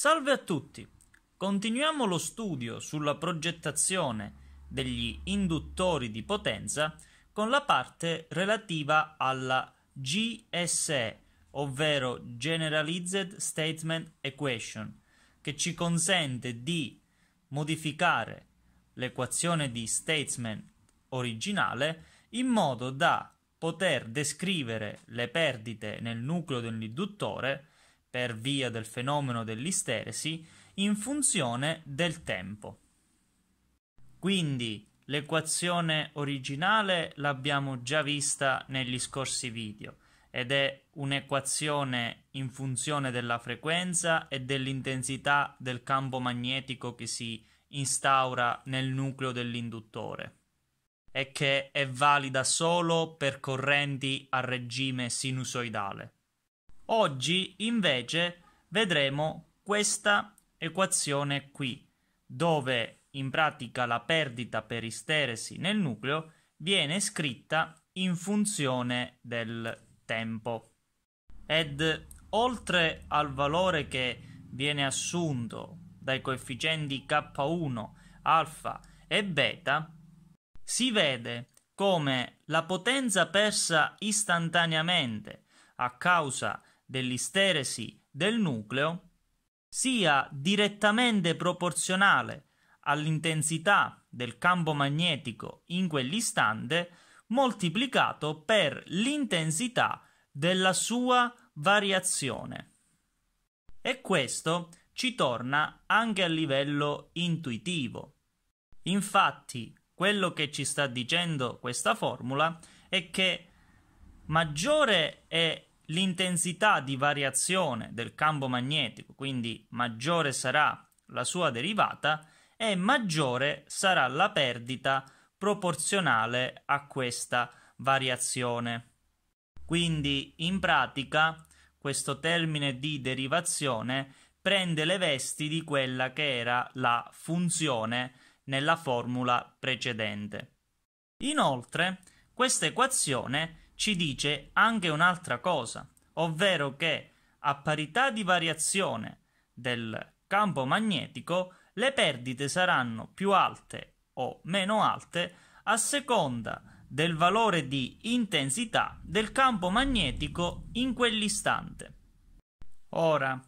Salve a tutti! Continuiamo lo studio sulla progettazione degli induttori di potenza con la parte relativa alla GSE, ovvero Generalized Statement Equation, che ci consente di modificare l'equazione di Statement originale in modo da poter descrivere le perdite nel nucleo dell'induttore per via del fenomeno dell'isteresi, in funzione del tempo. Quindi l'equazione originale l'abbiamo già vista negli scorsi video ed è un'equazione in funzione della frequenza e dell'intensità del campo magnetico che si instaura nel nucleo dell'induttore e che è valida solo per correnti a regime sinusoidale. Oggi invece vedremo questa equazione qui, dove in pratica la perdita per isteresi nel nucleo viene scritta in funzione del tempo. Ed oltre al valore che viene assunto dai coefficienti K1, alfa e beta, si vede come la potenza persa istantaneamente a causa di dell'isteresi del nucleo sia direttamente proporzionale all'intensità del campo magnetico in quell'istante moltiplicato per l'intensità della sua variazione. E questo ci torna anche a livello intuitivo. Infatti, quello che ci sta dicendo questa formula è che maggiore è l'intensità di variazione del campo magnetico, quindi maggiore sarà la sua derivata, e maggiore sarà la perdita proporzionale a questa variazione. Quindi in pratica questo termine di derivazione prende le vesti di quella che era la funzione nella formula precedente. Inoltre questa equazione ci dice anche un'altra cosa, ovvero che a parità di variazione del campo magnetico le perdite saranno più alte o meno alte a seconda del valore di intensità del campo magnetico in quell'istante. Ora,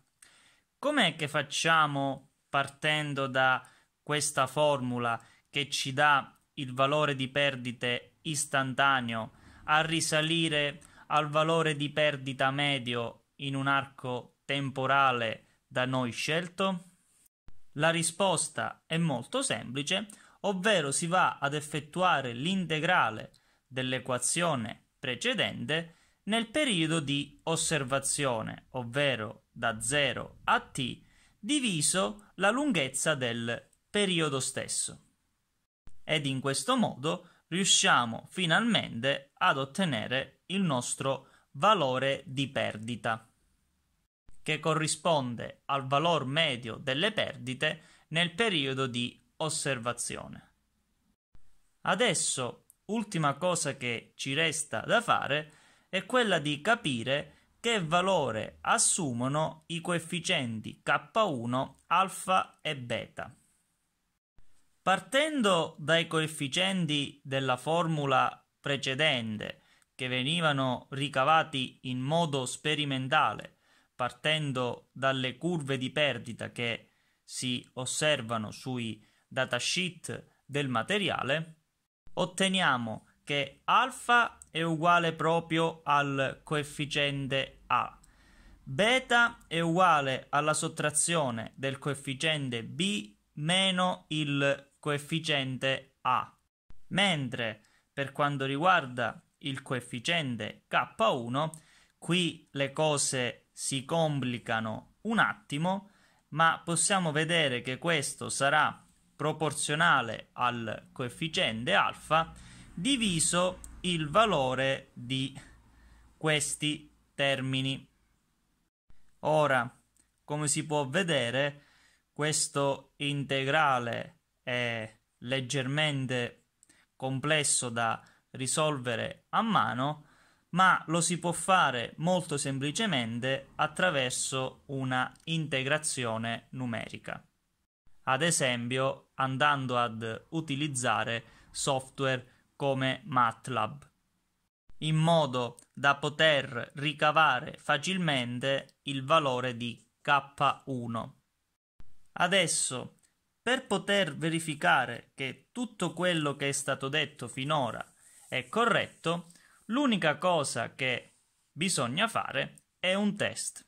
com'è che facciamo partendo da questa formula che ci dà il valore di perdite istantaneo a risalire al valore di perdita medio in un arco temporale da noi scelto? La risposta è molto semplice, ovvero si va ad effettuare l'integrale dell'equazione precedente nel periodo di osservazione, ovvero da 0 a t, diviso la lunghezza del periodo stesso. Ed in questo modo riusciamo finalmente ad ottenere il nostro valore di perdita, che corrisponde al valore medio delle perdite nel periodo di osservazione. Adesso, ultima cosa che ci resta da fare è quella di capire che valore assumono i coefficienti K1, alfa e beta. Partendo dai coefficienti della formula precedente, che venivano ricavati in modo sperimentale, partendo dalle curve di perdita che si osservano sui datasheet del materiale, otteniamo che alfa è uguale proprio al coefficiente A, beta è uguale alla sottrazione del coefficiente B meno il coefficiente A, mentre per quanto riguarda il coefficiente K1, qui le cose si complicano un attimo, ma possiamo vedere che questo sarà proporzionale al coefficiente alfa diviso il valore di questi termini. Ora, come si può vedere, questo integrale è leggermente complesso da risolvere a mano, ma lo si può fare molto semplicemente attraverso una integrazione numerica. Ad esempio, andando ad utilizzare software come MATLAB, in modo da poter ricavare facilmente il valore di K1. Adesso per poter verificare che tutto quello che è stato detto finora è corretto, l'unica cosa che bisogna fare è un test.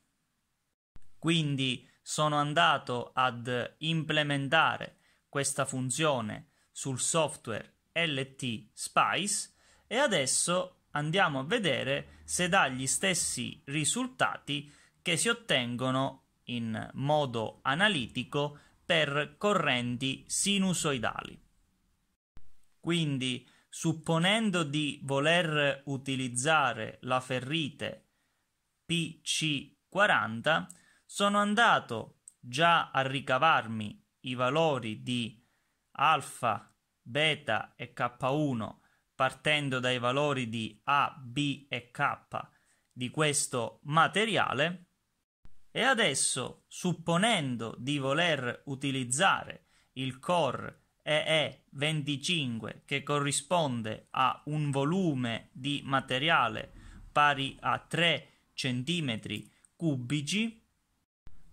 Quindi sono andato ad implementare questa funzione sul software LT Spice e adesso andiamo a vedere se dà gli stessi risultati che si ottengono in modo analitico per correnti sinusoidali. Quindi, supponendo di voler utilizzare la ferrite PC40, sono andato già a ricavarmi i valori di alfa, beta e K1 partendo dai valori di A, B e K di questo materiale e adesso, supponendo di voler utilizzare il core EE25 che corrisponde a un volume di materiale pari a 3 cm cubici,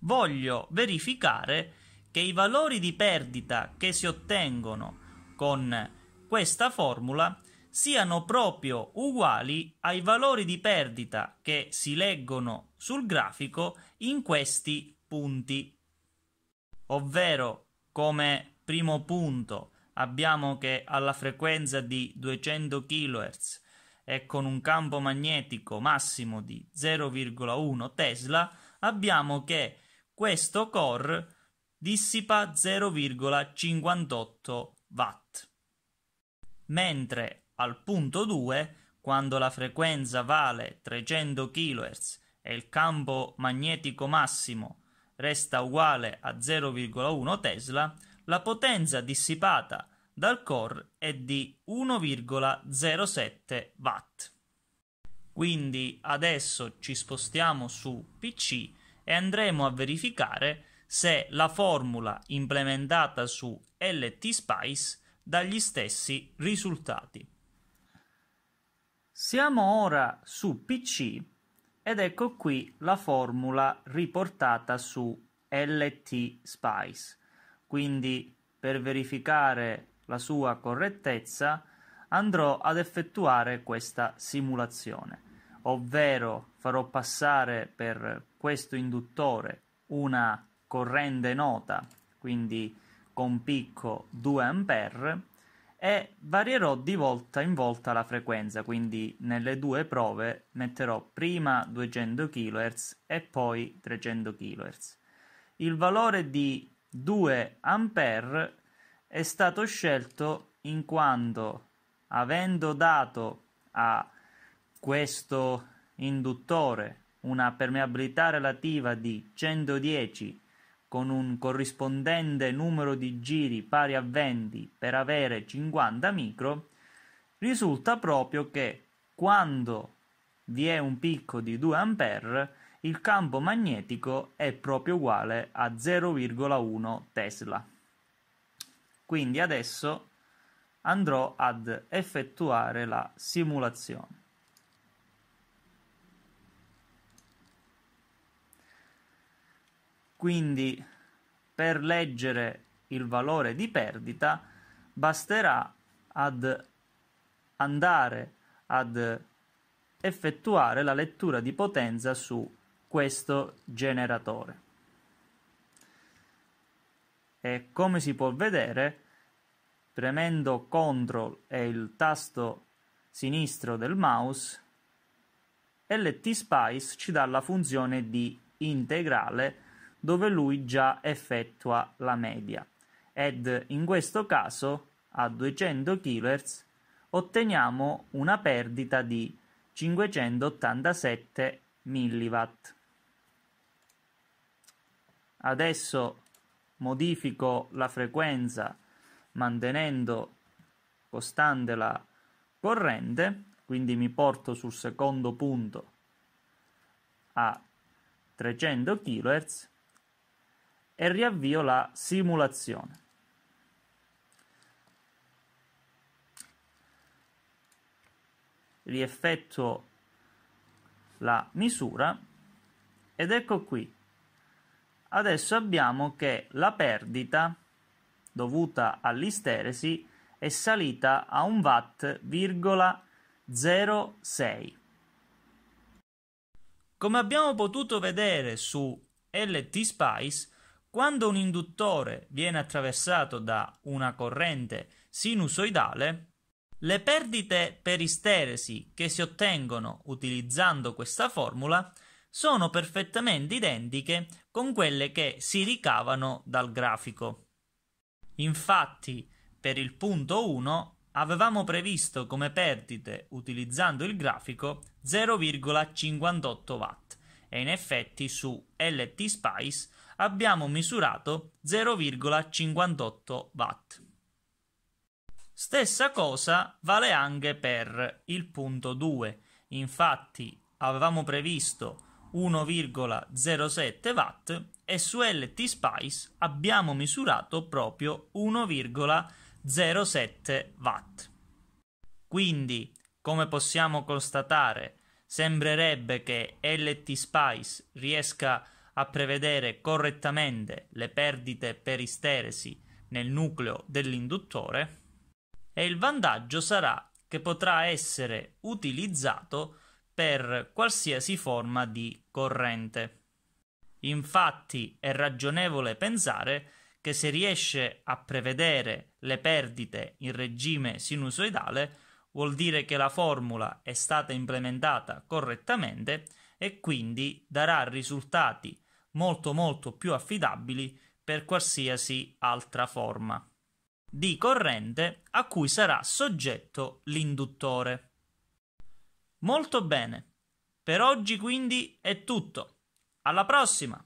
voglio verificare che i valori di perdita che si ottengono con questa formula siano proprio uguali ai valori di perdita che si leggono sul grafico in questi punti. Ovvero, come primo punto, abbiamo che alla frequenza di 200 kHz e con un campo magnetico massimo di 0,1 Tesla, abbiamo che questo core dissipa 0,58 watt, mentre al punto 2, quando la frequenza vale 300 kHz e il campo magnetico massimo resta uguale a 0,1 Tesla, la potenza dissipata dal core è di 1,07 watt. Quindi adesso ci spostiamo su PC e andremo a verificare se la formula implementata su LTSpice dà gli stessi risultati. Siamo ora su pc ed ecco qui la formula riportata su LT Spice. Quindi per verificare la sua correttezza andrò ad effettuare questa simulazione, ovvero farò passare per questo induttore una corrente nota, quindi con picco 2 ampere e varierò di volta in volta la frequenza, quindi nelle due prove metterò prima 200 kHz e poi 300 kHz. Il valore di 2 A è stato scelto in quanto avendo dato a questo induttore una permeabilità relativa di 110 kHz, con un corrispondente numero di giri pari a 20 per avere 50 micro, risulta proprio che quando vi è un picco di 2 A il campo magnetico è proprio uguale a 0,1 Tesla. Quindi adesso andrò ad effettuare la simulazione. Quindi per leggere il valore di perdita basterà ad andare ad effettuare la lettura di potenza su questo generatore. E come si può vedere, premendo CTRL e il tasto sinistro del mouse, LT Spice ci dà la funzione di integrale dove lui già effettua la media ed in questo caso a 200 kHz otteniamo una perdita di 587 mW. Adesso modifico la frequenza mantenendo costante la corrente, quindi mi porto sul secondo punto a 300 kHz e riavvio la simulazione. Rieffetto la misura ed ecco qui. Adesso abbiamo che la perdita dovuta all'isteresi è salita a 1 watt,06. Come abbiamo potuto vedere su LT Spice, quando un induttore viene attraversato da una corrente sinusoidale, le perdite per isteresi che si ottengono utilizzando questa formula sono perfettamente identiche con quelle che si ricavano dal grafico. Infatti, per il punto 1 avevamo previsto come perdite utilizzando il grafico 0,58 watt e in effetti su LT Spice abbiamo misurato 0,58 watt. Stessa cosa vale anche per il punto 2, infatti avevamo previsto 1,07 watt e su LT Spice abbiamo misurato proprio 1,07 watt. Quindi, come possiamo constatare, Sembrerebbe che LT Spice riesca a prevedere correttamente le perdite per isteresi nel nucleo dell'induttore e il vantaggio sarà che potrà essere utilizzato per qualsiasi forma di corrente. Infatti è ragionevole pensare che se riesce a prevedere le perdite in regime sinusoidale vuol dire che la formula è stata implementata correttamente e quindi darà risultati molto molto più affidabili per qualsiasi altra forma di corrente a cui sarà soggetto l'induttore. Molto bene, per oggi quindi è tutto. Alla prossima!